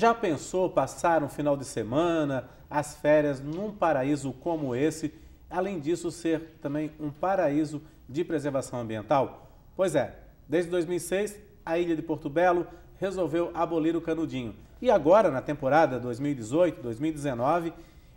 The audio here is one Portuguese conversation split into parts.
Já pensou passar um final de semana, as férias num paraíso como esse, além disso ser também um paraíso de preservação ambiental? Pois é, desde 2006, a ilha de Porto Belo resolveu abolir o canudinho. E agora, na temporada 2018-2019,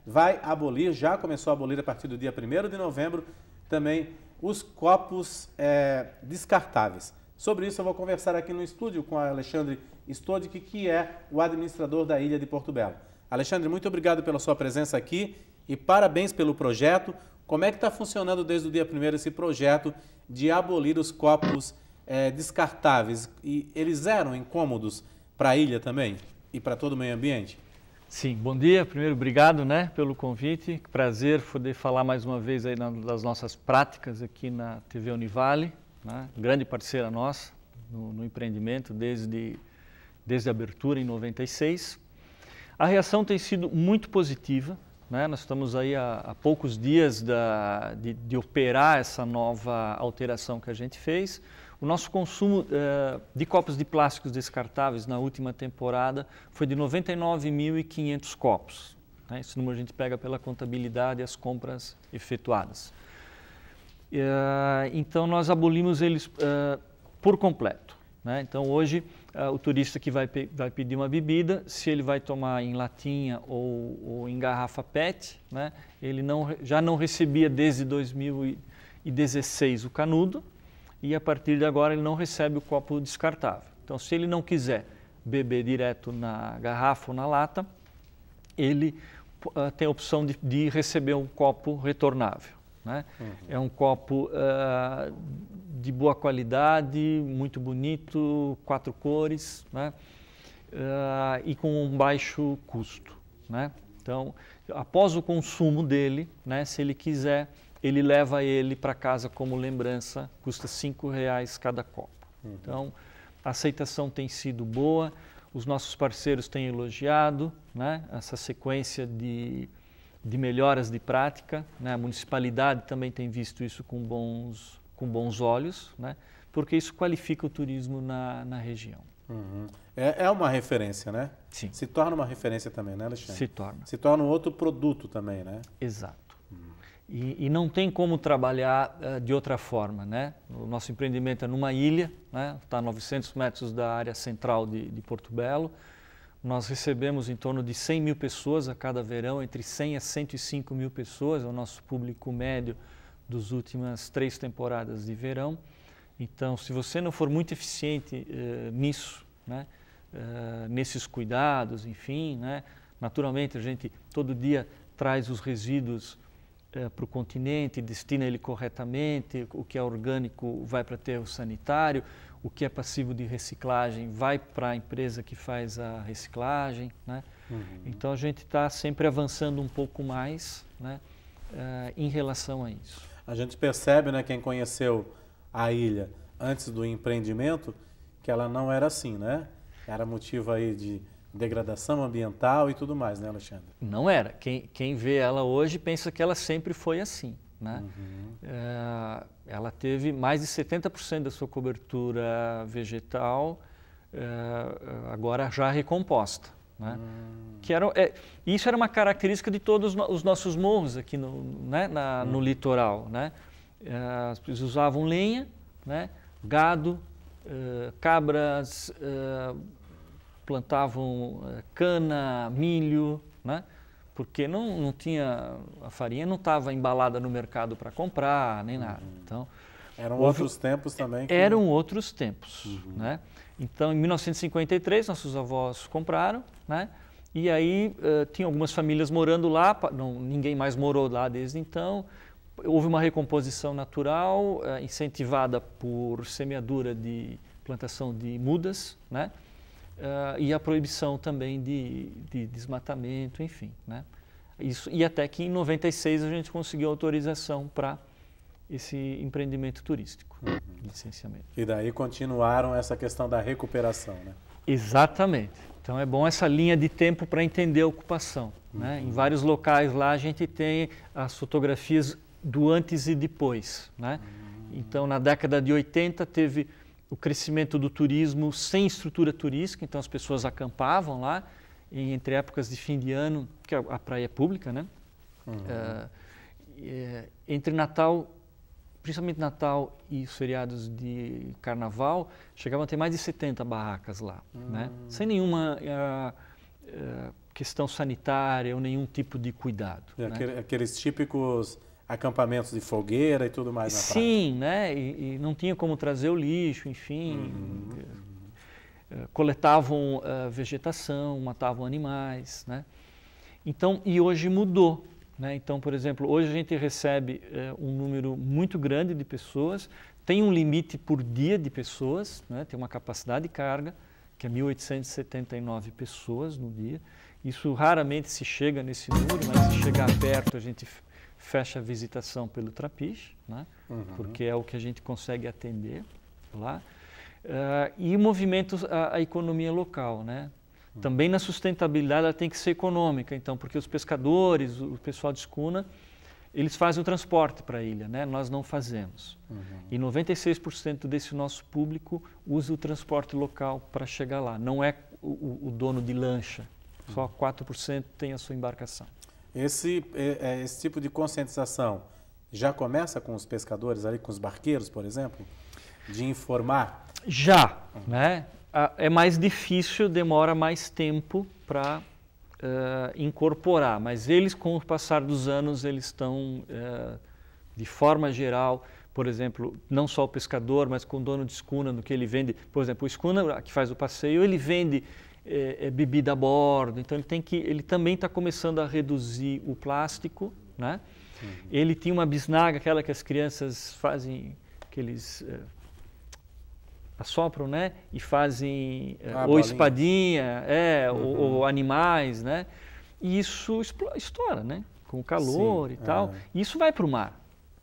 vai abolir, já começou a abolir a partir do dia 1 de novembro, também os copos é, descartáveis. Sobre isso eu vou conversar aqui no estúdio com Alexandre Stodic, que é o administrador da Ilha de Porto Belo. Alexandre, muito obrigado pela sua presença aqui e parabéns pelo projeto. Como é que está funcionando desde o dia 1 esse projeto de abolir os copos é, descartáveis? E eles eram incômodos para a ilha também e para todo o meio ambiente? Sim, bom dia. Primeiro, obrigado né, pelo convite. Prazer poder falar mais uma vez aí das nossas práticas aqui na TV Univale né? grande parceira nossa no, no empreendimento desde, desde a abertura em 96. A reação tem sido muito positiva. Né? Nós estamos aí há, há poucos dias da, de, de, operar essa nova alteração que a gente fez. O nosso consumo eh, de copos de plásticos descartáveis na última temporada foi de 99.500 copos. Né? Esse número a gente pega pela contabilidade e as compras efetuadas. Ah, então nós abolimos eles uh, por completo. Né? Então hoje uh, o turista que vai, pe vai, pedir uma bebida, se ele vai tomar em latinha ou, ou em garrafa PET, né? ele não, já não recebia desde 2016 o canudo e a partir de agora ele não recebe o copo descartável. Então se ele não quiser beber direto na garrafa ou na lata, ele tem a opção de, de receber um copo retornável. Né? Uhum. É um copo uh, de boa qualidade, muito bonito, quatro cores né? uh, e com um baixo custo. Né? Então, após o consumo dele, né, se ele quiser, ele leva ele para casa como lembrança, custa cinco reais cada copo. Uhum. Então, a aceitação tem sido boa, os nossos parceiros têm elogiado né, essa sequência de de melhoras de prática. Né? A municipalidade também tem visto isso com bons, com bons olhos, né? porque isso qualifica o turismo na, na região. Uhum. É, é, uma referência, né? Sim. Se torna uma referência também, né, Alexandre? Se torna. Se torna um outro produto também, né? Exato. Uhum. E, e, não tem como trabalhar uh, de outra forma, né? O nosso empreendimento é numa ilha, né? Está a 900 metros da área central de, de Porto Belo. Nós recebemos em torno de 100 mil pessoas a cada verão, entre 100 a 105 mil pessoas, é o nosso público médio dos últimas três temporadas de verão. Então, se você não for muito eficiente eh, nisso, né, eh, nesses cuidados, enfim, né, naturalmente a gente todo dia traz os resíduos eh, para o continente, destina ele corretamente, o que é orgânico vai para o sanitário, o que é passivo de reciclagem vai para a empresa que faz a reciclagem, né? Uhum. Então a gente está sempre avançando um pouco mais, né? Uh, em relação a isso. A gente percebe, né, quem conheceu a ilha antes do empreendimento, que ela não era assim, né? Era motivo aí de degradação ambiental e tudo mais, né, Alexandre? Não era. Quem, quem vê ela hoje pensa que ela sempre foi assim. Né? Uhum. É, ela teve mais de 70% da sua cobertura vegetal é, agora já recomposta. Né? Uhum. Que era, é, isso era uma característica de todos os nossos morros aqui no, né, na, uhum. no litoral. Né? As eh, pessoas usavam lenha, né? gado, cabras, plantavam cana, milho, né? porque não, não tinha a farinha não estava embalada no mercado para comprar nem uhum. nada uhum. então eram houve, outros tempos também que... eram outros tempos uhum. né então em 1953 nossos avós compraram né e aí uh, tinha algumas famílias morando lá não, ninguém mais morou lá desde então houve uma recomposição natural uh, incentivada por semeadura de plantação de mudas né Uh, e a proibição também de, de desmatamento, enfim. Né? Isso, e até que em 96 a gente conseguiu autorização para esse empreendimento turístico, né? uhum. licenciamento. E daí continuaram essa questão da recuperação, né? Exatamente. Então é bom essa linha de tempo para entender a ocupação. Uhum. Né? Em vários locais lá a gente tem as fotografias do antes e depois. Né? Uhum. Então na década de 80 teve o crescimento do turismo sem estrutura turística, então as pessoas acampavam lá, entre épocas de fim de ano, que é a, praia é pública, né? Uhum. Uh, entre Natal, principalmente Natal e os feriados de Carnaval, chegavam a ter mais de 70 barracas lá, uhum. né? Hum. Sem nenhuma uh, uh, questão sanitária ou nenhum tipo de cuidado. É, né? Aqueles típicos acampamentos de fogueira e tudo mais na Sim, praia. né? E, e, não tinha como trazer o lixo, enfim. Uhum. Eh, coletavam uh, vegetação, matavam animais, né? Então, e hoje mudou. Né? Então, por exemplo, hoje a gente recebe uh, um número muito grande de pessoas, tem um limite por dia de pessoas, né? tem uma capacidade de carga, que é 1.879 pessoas no dia. Isso raramente se chega nesse número, mas se chegar perto a gente fecha a visitação pelo Trapiche, né? Uhum. porque é o que a gente consegue atender lá. Uh, e movimentos a, a, economia local, né? Uhum. Também na sustentabilidade ela tem que ser econômica, então, porque os pescadores, o pessoal de escuna, eles fazem o transporte para a ilha, né? nós não fazemos. Uhum. E 96% desse nosso público usa o transporte local para chegar lá, não é o, o dono de lancha, só 4% uhum. tem a sua embarcação. Esse, é, é, esse tipo de conscientização já começa com os pescadores ali, com os barqueiros, por exemplo, de informar? Já, né? É mais difícil, demora mais tempo para uh, é, incorporar, mas eles, com o passar dos anos, eles estão, uh, de forma geral, por exemplo, não só o pescador, mas com o dono de escuna, no que ele vende. Por exemplo, o escuna que faz o passeio, ele vende é, é bebida a bordo. Então ele tem que, ele também está começando a reduzir o plástico, né? Uhum. Ele tinha uma bisnaga, aquela que as crianças fazem, que eles é, assopram, né? E fazem é, ah, ou espadinha, é, uhum. ou, ou, animais, né? E isso estoura, né? Com o calor Sim, e tal. E é. isso vai para o mar,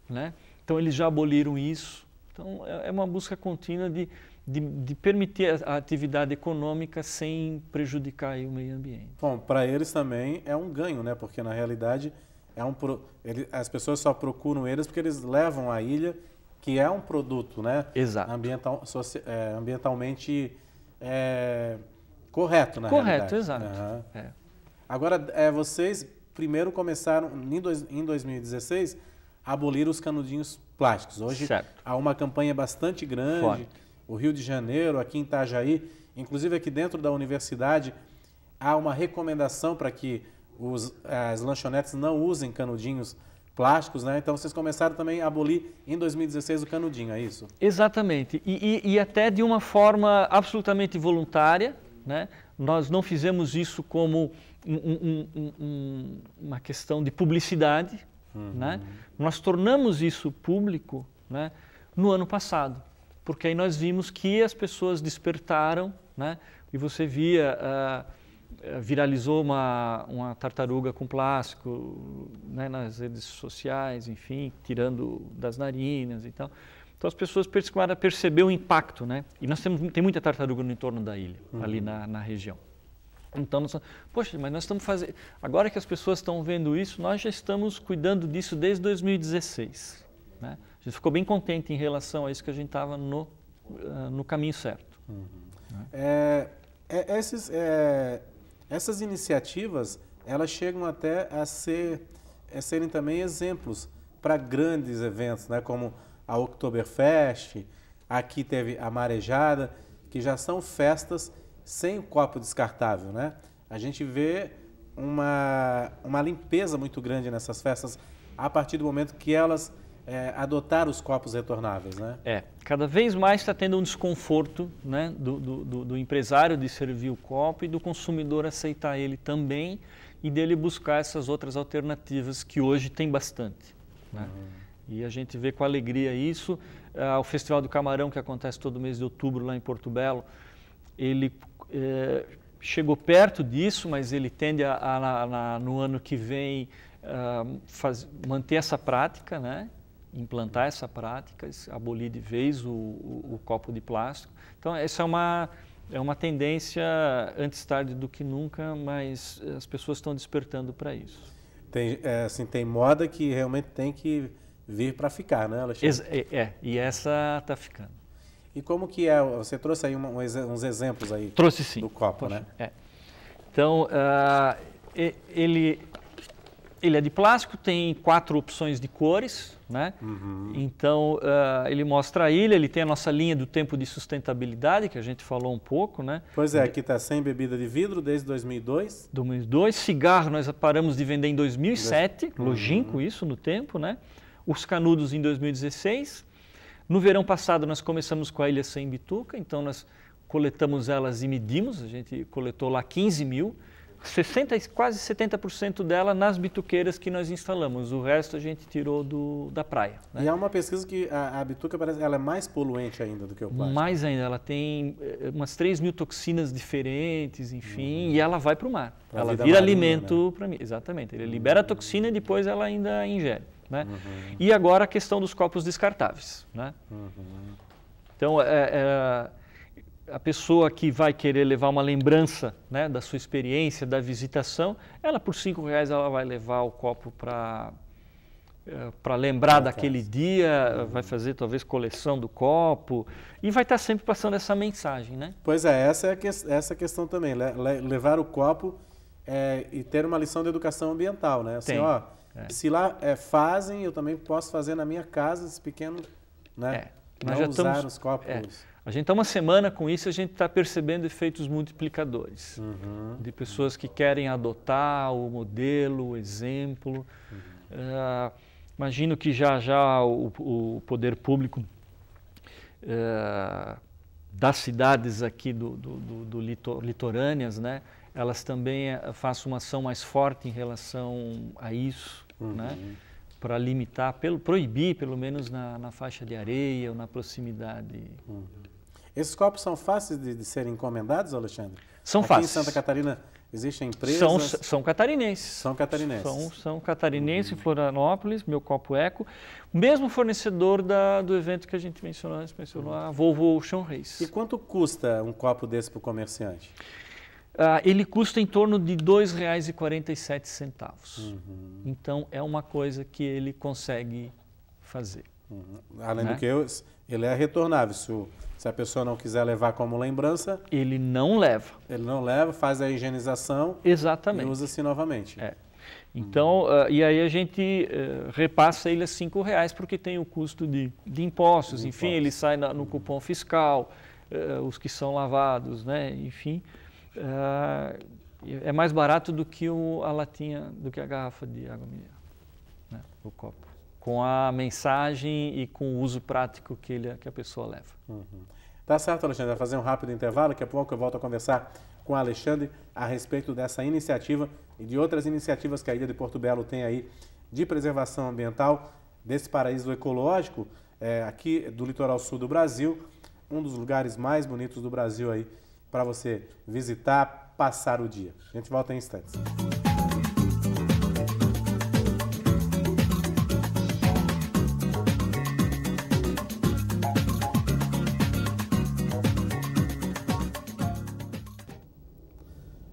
né? Então eles já aboliram isso. Então é, é uma busca contínua de de, de permitir a, a atividade econômica sem prejudicar o meio ambiente. Bom, para eles também é um ganho, né? Porque na realidade é um pro... Ele, as pessoas só procuram eles porque eles levam a ilha, que é um produto, né? Exato. Ambiental, soci, é, ambientalmente é, correto, na correto, realidade. Correto, exato. Uhum. É. Agora, é, vocês primeiro começaram, em, dois, em 2016, a abolir os canudinhos plásticos. Hoje certo. há uma campanha bastante grande. Forte o Rio de Janeiro, aqui em Itajaí, inclusive aqui dentro da universidade, há uma recomendação para que os, as lanchonetes não usem canudinhos plásticos, né? Então vocês começaram também a abolir em 2016 o canudinho, é isso? Exatamente. E, e, e até de uma forma absolutamente voluntária, né? Nós não fizemos isso como um, um, um, uma questão de publicidade, né? uhum. né? Nós tornamos isso público, né? No ano passado porque aí nós vimos que as pessoas despertaram, né? E você via, uh, viralizou uma, uma tartaruga com plástico né? nas redes sociais, enfim, tirando das narinas e tal. Então as pessoas começaram a perceber o impacto, né? E nós temos tem muita tartaruga no entorno da ilha, uhum. ali na, na região. Então, nós, poxa, mas nós estamos fazendo. Agora que as pessoas estão vendo isso, nós já estamos cuidando disso desde 2016. Né? A gente ficou bem contente em relação a isso que a gente estava no, eh, no caminho certo. Uhum. É, é, é, esses, é, essas iniciativas, elas chegam até a, ser, a serem também exemplos para grandes eventos, né? como a Oktoberfest, aqui teve a Marejada, que já são festas sem o copo descartável. Né? A gente vê uma, uma limpeza muito grande nessas festas a partir do momento que elas é, adotar os copos retornáveis, né? É, cada vez mais está tendo um desconforto né, do, do, do, empresário de servir o copo e do consumidor aceitar ele também e dele buscar essas outras alternativas que hoje tem bastante. Né? Uhum. E a gente vê com alegria isso. Ah, o Festival do Camarão, que acontece todo mês de outubro lá em Porto Belo, ele é, chegou perto disso, mas ele tende a, a, a no ano que vem Uh, faz, manter essa prática, né? implantar essa prática, abolir de vez o, o, o copo de plástico. Então, essa é uma, é uma tendência antes tarde do que nunca, mas eh, as pessoas estão despertando para isso. Tem, é, assim, tem moda que realmente tem que vir para ficar, né, Alexandre? É, é, e essa está ficando. E como que é? Você trouxe aí uma, uns exemplos aí Trouxe, sim. do copo, Poxa, né? É. Então, uh, ele, ele é de plástico, tem quatro opções de cores, né? Uhum. Então, uh, ele mostra a ilha, ele tem a nossa linha do tempo de sustentabilidade, que a gente falou um pouco, né? Pois é, aqui está sem bebida de vidro desde 2002. 2002. Cigarro nós paramos de vender em 2007, uhum. longínquo isso no tempo, né? Os canudos em 2016. No verão passado, nós começamos com a ilha sem bituca, então nós coletamos elas e medimos, a gente coletou lá 15 mil 60, quase 70% dela nas bituqueiras que nós instalamos. O resto a gente tirou do, da praia. Né? E há é uma pesquisa que a, a bituca parece, ela é mais poluente ainda do que o plástico. Mais ainda, ela tem eh, umas 3 mil toxinas diferentes, enfim, uhum. e ela vai para o mar. Pra ela vira marinha, alimento né? para mim. Exatamente, ele libera a uhum. toxina e depois ela ainda ingere. Né? Uhum. E agora a questão dos copos descartáveis. Né? Uhum. Então, é, é a pessoa que vai querer levar uma lembrança né, da sua experiência, da visitação, ela por cinco reais ela vai levar o copo para eh, para lembrar ah, daquele dia, uhum. vai fazer talvez coleção do copo e vai estar tá sempre passando essa mensagem, né? Pois é, essa é a que, essa é questão também, le, le, levar o copo é, e ter uma lição de educação ambiental, né? Assim, Tem. ó, é. se lá é, fazem, eu também posso fazer na minha casa esse pequeno, né? É, nós Não já usar estamos, os copos. É, a gente está uma semana com isso, a gente está percebendo efeitos multiplicadores uhum. de pessoas que querem adotar o modelo, o exemplo. Uhum. Uh, imagino que já já o, o poder público uh, das cidades aqui do, do, do, do litor, litorâneas, né, elas também faça eh, façam uma ação mais forte em relação a isso, uhum. né, para limitar, pelo, proibir pelo menos na, na, faixa de areia ou na proximidade. Uhum. Esses copos são fáceis de, de serem encomendados, Alexandre? São Aqui fáceis. em Santa Catarina existem empresas... São, são catarinenses. São catarinenses. São, são catarinenses, uhum. Florianópolis, meu copo eco. Mesmo fornecedor da, do evento que a gente mencionou, a mencionou uhum. a Volvo Ocean Race. E quanto custa um copo desse para o comerciante? Ah, ele custa em torno de R$ 2,47. Uhum. Então, é uma coisa que ele consegue fazer. Uhum. Além né? do que, eu, ele é retornável. Se, o, se, a pessoa não quiser levar como lembrança. Ele não leva. Ele não leva, faz a higienização. Exatamente. E usa-se novamente. É. Então, hum. uh, e aí a gente uh, repassa ele a cinco reais porque tem o custo de, de impostos, de enfim, impostos. ele sai na, no cupom fiscal, uh, os que são lavados, né? enfim. é mais barato do que o, a latinha, do que a garrafa de água mineral, né? o copo com a mensagem e com o uso prático que, ele, que a pessoa leva. Uhum. Tá certo, Alexandre. Vai fazer um rápido intervalo. Daqui a pouco eu volto a conversar com o Alexandre a respeito dessa iniciativa e de outras iniciativas que a Ilha de Porto Belo tem aí de preservação ambiental desse paraíso ecológico é, aqui do litoral sul do Brasil, um dos lugares mais bonitos do Brasil aí para você visitar, passar o dia. A gente volta em instantes.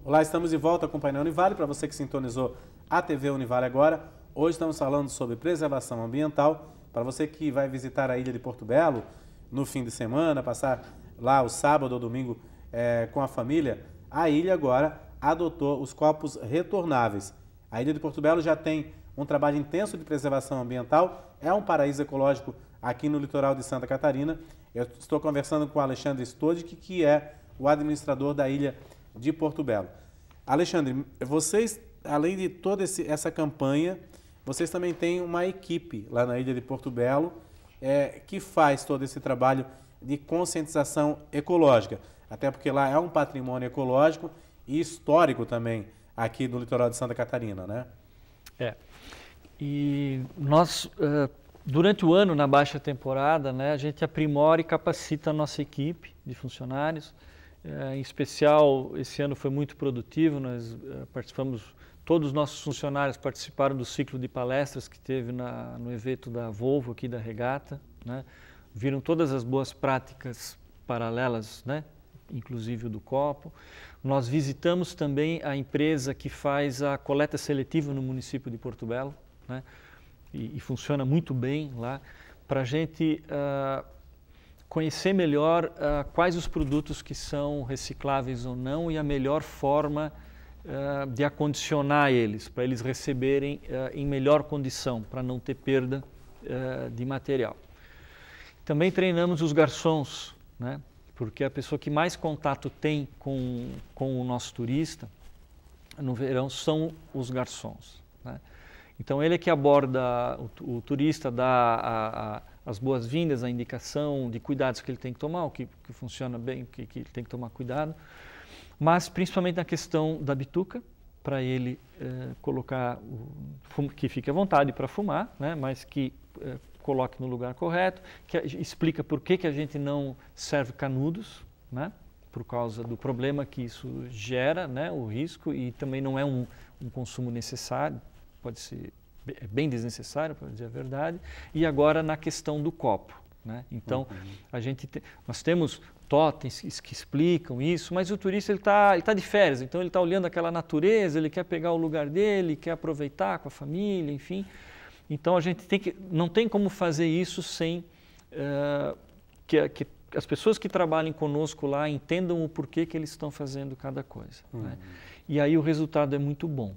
Olá, estamos de volta acompanhando o Univale. Para você que sintonizou a TV Univale agora, hoje estamos falando sobre preservação ambiental. Para você que vai visitar a ilha de Porto Belo no fim de semana, passar lá o sábado ou domingo é, com a família, a ilha agora adotou os copos retornáveis. A ilha de Porto Belo já tem um trabalho intenso de preservação ambiental, é um paraíso ecológico aqui no litoral de Santa Catarina. Eu estou conversando com o Alexandre Stodic, que é o administrador da ilha de Porto Belo. Alexandre, vocês, além de toda esse, essa campanha, vocês também têm uma equipe lá na ilha de Porto Belo é, que faz todo esse trabalho de conscientização ecológica. Até porque lá é um patrimônio ecológico e histórico também aqui do litoral de Santa Catarina, né? É. E nós, eh, durante o ano, na baixa temporada, né, a gente aprimora e capacita a nossa equipe de funcionários é, em especial, esse ano foi muito produtivo, nós é, participamos, todos os nossos funcionários participaram do ciclo de palestras que teve na, no evento da Volvo aqui da Regata, né? viram todas as boas práticas paralelas, né? inclusive o do copo. Nós visitamos também a empresa que faz a coleta seletiva no município de Porto Belo, né? e, e funciona muito bem lá, para a gente... Uh, conhecer melhor uh, quais os produtos que são recicláveis ou não e a melhor forma uh, de acondicionar eles, para eles receberem ah, em melhor condição, para não ter perda de material. Também treinamos os garçons, né? porque a pessoa que mais contato tem com, com o nosso turista no verão são os garçons. Né? Então ele é que aborda o, o turista, dá a, a as boas-vindas, a indicação de cuidados que ele tem que tomar, o que, que funciona bem, o que, que ele tem que tomar cuidado, mas principalmente na questão da bituca, para ele eh, colocar, o, que fique à vontade para fumar, né, mas que eh, coloque no lugar correto, que explica por que, que a gente não serve canudos, né, por causa do problema que isso gera, né, o risco, e também não é um, um consumo necessário, pode ser é bem desnecessário, para dizer a verdade, e agora na questão do copo. Né? Então, uhum. a gente te, nós temos totens que explicam isso, mas o turista está ele tá de férias, então ele está olhando aquela natureza, ele quer pegar o lugar dele, quer aproveitar com a família, enfim. Então, a gente tem que, não tem como fazer isso sem uh, que, que as pessoas que trabalhem conosco lá entendam o porquê que eles estão fazendo cada coisa. Né? Uhum. Né? E aí o resultado é muito bom.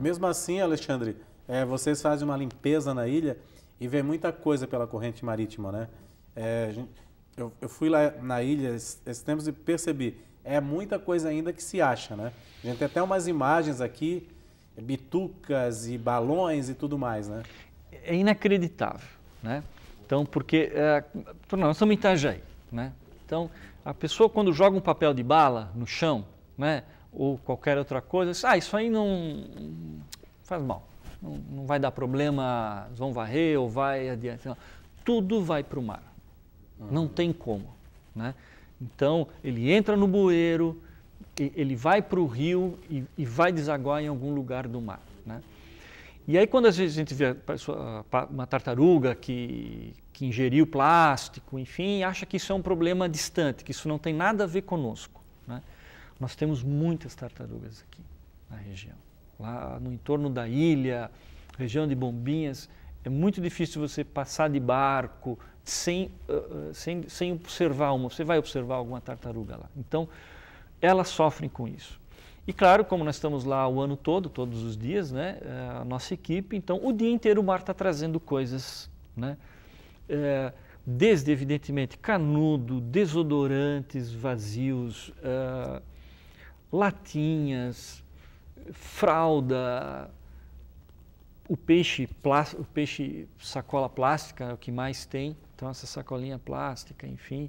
Mesmo assim, Alexandre, é, vocês fazem uma limpeza na ilha e vê muita coisa pela corrente marítima, né? É, eu, eu, fui lá na ilha esses tempos e percebi, é muita coisa ainda que se acha, né? A gente tem até umas imagens aqui, bitucas e balões e tudo mais, né? É inacreditável, né? Então, porque é, nós estamos em Itajaí, né? Então, a pessoa quando joga um papel de bala no chão, né? ou qualquer outra coisa, ah, isso aí não faz mal, não, não vai dar problema, vão varrer ou vai adiante. Não. Tudo vai para o mar, uhum. não tem como. Né? Então, ele entra no bueiro, ele vai para o rio e, e, vai desaguar em algum lugar do mar. Né? E aí, quando a gente vê uma tartaruga que, que ingeriu plástico, enfim, acha que isso é um problema distante, que isso não tem nada a ver conosco. Né? Nós temos muitas tartarugas aqui na região. Lá no entorno da ilha, região de Bombinhas, é muito difícil você passar de barco sem, ah, ah, sem, sem observar uma. Você vai observar alguma tartaruga lá. Então, elas sofrem com isso. E claro, como nós estamos lá o ano todo, todos os dias, né, a nossa equipe, então o dia inteiro o mar está trazendo coisas, né, é, desde evidentemente canudo, desodorantes vazios, é, latinhas, fralda, o peixe, o peixe sacola plástica é o que mais tem, então essa sacolinha plástica, enfim.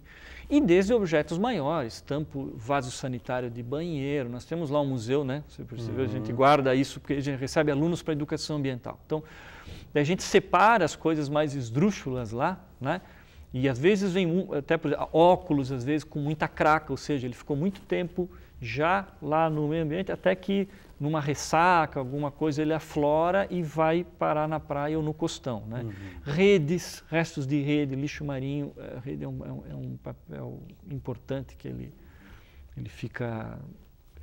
E desde objetos maiores, tampo, vaso sanitário de banheiro, nós temos lá um museu, né? Você percebeu, uhum. a gente uhum. guarda isso porque a gente recebe alunos para educação ambiental. Então, a gente separa as coisas mais esdrúxulas lá, né? E às vezes vem até por exemplo, óculos, às vezes com muita craca, ou seja, ele ficou muito tempo já lá no meio ambiente, até que numa ressaca, alguma coisa, ele aflora e vai parar na praia ou no costão. Né? Uhum. Redes, restos de rede, lixo marinho, eh, rede é, é um, é um, papel importante que ele, ele fica,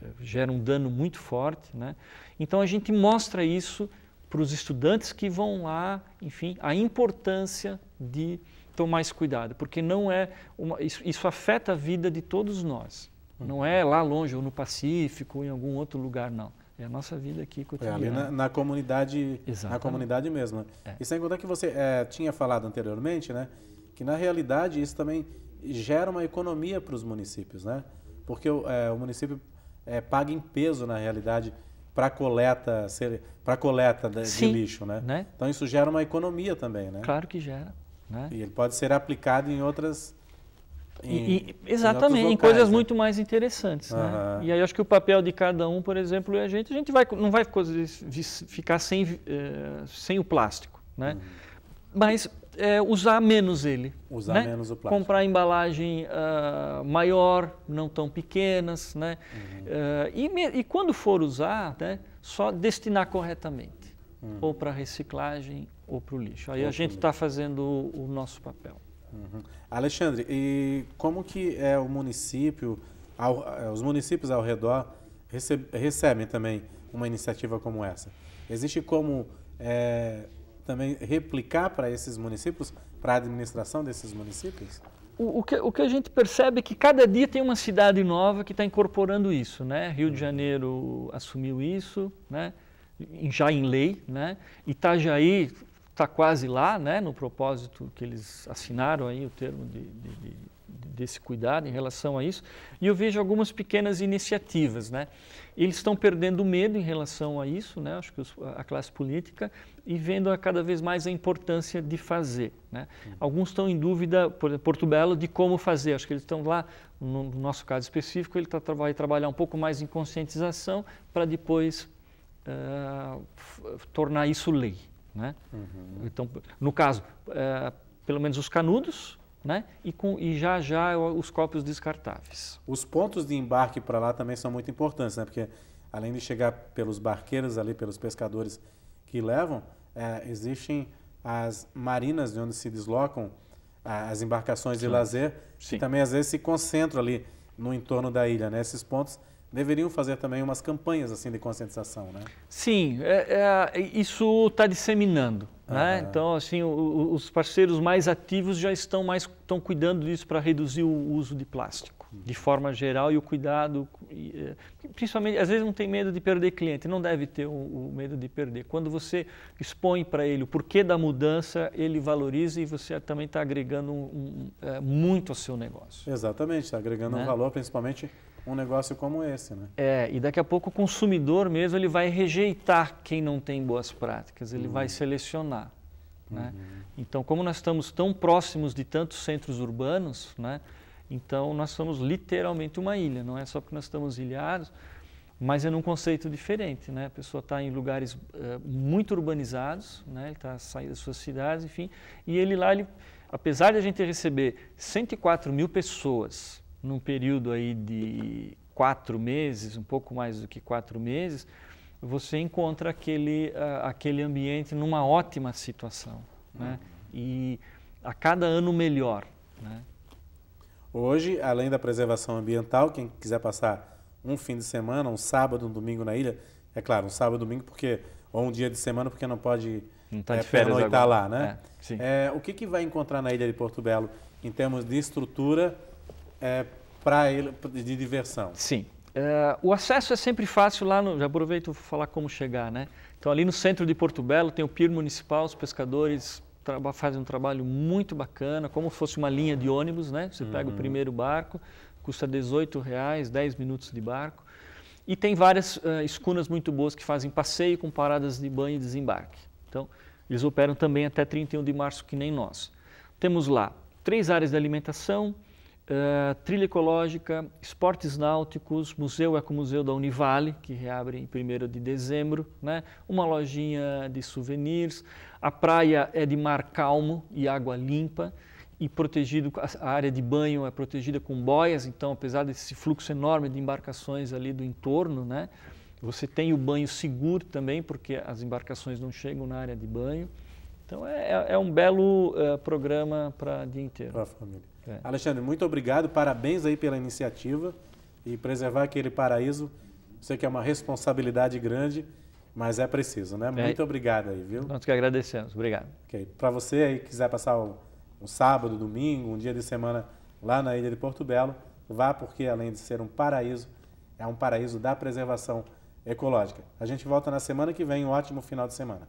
eh, gera um dano muito forte. Né? Então a gente mostra isso para os estudantes que vão lá, enfim, a importância de tomar esse cuidado, porque não é uma, isso, isso afeta a vida de todos nós. Hum. Não é lá longe, ou no Pacífico, ou em algum outro lugar, não. É a nossa vida aqui cotidiana. É, ali na, na comunidade, Exatamente. na comunidade mesmo. Né? É. E sem contar que você é, tinha falado anteriormente, né, que na realidade isso também gera uma economia para os municípios, né? Porque é, o município é, paga em peso na realidade para coleta para coleta de, Sim, de lixo, né? né? Então isso gera uma economia também, né? Claro que gera. Né? E ele pode ser aplicado em outras e, exatamente, em coisas né? muito mais interessantes. Uhum. Né? E aí acho que o papel de cada um, por exemplo, é a gente, a gente vai, não vai ficar sem, eh, sem o plástico, né? Uhum. mas é, usar menos ele. Usar né? menos o plástico. Comprar embalagem uh, maior, não tão pequenas. Né? Uhum. Uh, e, e, quando for usar, né, só destinar corretamente, uhum. ou para reciclagem ou para o lixo. Aí ou a gente está fazendo o, o nosso papel. Uhum. Alexandre, e como que é o município, ao, é, os municípios ao redor recebem também uma iniciativa como essa? Existe como é, também replicar para esses municípios, para a administração desses municípios? O, o, que, o que a gente percebe é que cada dia tem uma cidade nova que está incorporando isso, né? Rio de uhum. Janeiro assumiu isso, né? já em lei, né? Itajaí está quase lá, né, no propósito que eles assinaram aí o termo de, de, de, desse cuidado em relação a isso. E eu vejo algumas pequenas iniciativas, né. Eles estão perdendo medo em relação a isso, né. Acho que os, a classe política e vendo a cada vez mais a importância de fazer, né. Uhum. Alguns estão em dúvida, por exemplo, Porto Belo, de como fazer. Acho que eles estão lá, no, no nosso caso específico, ele tá, vai trabalhar um pouco mais em conscientização para depois uh, tornar isso lei. Né? Uhum. Então, no caso, é, pelo menos os canudos, né? E, com, e, já já os copos descartáveis. Os pontos de embarque para lá também são muito importantes, né? Porque além de chegar pelos barqueiros ali, pelos pescadores que levam, é, existem as marinas de onde se deslocam as embarcações Sim. de lazer, Sim. que também às vezes se concentram ali no entorno da ilha, né? Esses pontos deveriam fazer também umas campanhas assim de conscientização, né? Sim, é, é, isso está disseminando, uhum. né? Então, assim, o, os parceiros mais ativos já estão mais estão cuidando disso para reduzir o uso de plástico, uhum. de forma geral e o cuidado, é, principalmente, às vezes não tem medo de perder cliente, não deve ter o, o medo de perder. Quando você expõe para ele o porquê da mudança, ele valoriza e você também está agregando um, um, é, muito ao seu negócio. Exatamente, está agregando né? um valor, principalmente um negócio como esse, né? É, e daqui a pouco o consumidor mesmo ele vai rejeitar quem não tem boas práticas, ele uhum. vai selecionar. Né? Uhum. Né? Então, como nós estamos tão próximos de tantos centros urbanos, né? então nós somos literalmente uma ilha, não é só porque nós estamos ilhados, mas é num conceito diferente. Né? A pessoa está em lugares uh, muito urbanizados, né? ele está saindo das suas cidades, enfim, e ele lá, ele, apesar de a gente receber 104 mil pessoas num período aí de quatro meses, um pouco mais do que quatro meses, você encontra aquele, uh, aquele ambiente numa ótima situação. Né? Uhum. E a cada ano melhor. Né? Hoje, além da preservação ambiental, quem quiser passar um fim de semana, um sábado, um domingo na ilha, é claro, um sábado, domingo, porque ou um dia de semana, porque não pode não tá é, pernoitar agora. lá, né? É, é, o que, que vai encontrar na ilha de Porto Belo em termos de estrutura é, para ele de diversão. Sim. É, o acesso é sempre fácil lá no. Já aproveito para falar como chegar, né? Então, ali no centro de Porto Belo tem o Pier Municipal, os pescadores fazem um trabalho muito bacana, como fosse uma linha de ônibus, né? Você pega uhum. o primeiro barco, custa 18 reais, 10 minutos de barco. E tem várias uh, escunas muito boas que fazem passeio com paradas de banho e desembarque. Então, eles operam também até 31 de março, que nem nós. Temos lá três áreas de alimentação, eh, trilha ecológica, esportes náuticos, museu Ecomuseu da Univale, que reabre em 1 de dezembro, né? uma lojinha de souvenirs, a praia é de mar calmo e água limpa, e protegido, a área de banho é protegida com boias, então apesar desse fluxo enorme de embarcações ali do entorno, né? Você tem o banho seguro também, porque as embarcações não chegam na área de banho. Então é, é, é um belo eh, programa para dia inteiro. Para a família. É. Alexandre, muito obrigado, parabéns aí pela iniciativa e preservar aquele paraíso. Sei que é uma responsabilidade grande, mas é preciso, né? É. Muito é. obrigado aí, viu? Nós que agradecemos, obrigado. Okay. Para você aí que quiser passar o, um sábado, domingo, um dia de semana lá na Ilha de Porto Belo, vá porque além de ser um paraíso, é um paraíso da preservação ecológica. A gente volta na semana que vem, um ótimo final de semana.